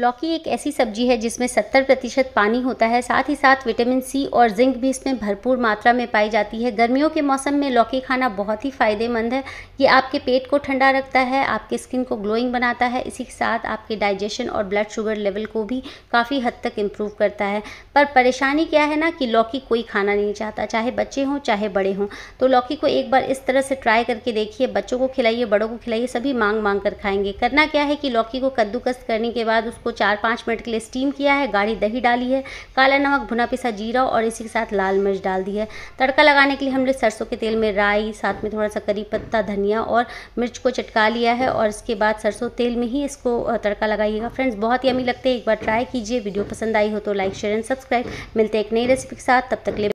लौकी एक ऐसी सब्जी है जिसमें 70 प्रतिशत पानी होता है साथ ही साथ विटामिन सी और जिंक भी इसमें भरपूर मात्रा में पाई जाती है गर्मियों के मौसम में लौकी खाना बहुत ही फ़ायदेमंद है ये आपके पेट को ठंडा रखता है आपके स्किन को ग्लोइंग बनाता है इसी के साथ आपके डाइजेशन और ब्लड शुगर लेवल को भी काफ़ी हद तक इम्प्रूव करता है पर परेशानी क्या है ना कि लौकी कोई खाना नहीं चाहता चाहे बच्चे हों चाहे बड़े हों तो लौकी को एक बार इस तरह से ट्राई करके देखिए बच्चों को खिलाइए बड़ों को खिलाइए सभी मांग मांग कर खाएंगे करना क्या है कि लौकी को कद्दूकस करने के बाद उसको को चार पाँच मिनट के लिए स्टीम किया है गाढ़ी दही डाली है काला नमक भुना पिसा जीरा और इसी के साथ लाल मिर्च डाल दी है तड़का लगाने के लिए हमने सरसों के तेल में राई साथ में थोड़ा सा करी पत्ता धनिया और मिर्च को चटका लिया है और इसके बाद सरसों तेल में ही इसको तड़का लगाइएगा फ्रेंड्स बहुत ही अमी लगते हैं एक बार ट्राई कीजिए वीडियो पसंद आई हो तो लाइक शेयर एंड सब्सक्राइब मिलते हैं एक नई रेसिपी के साथ तब तक ले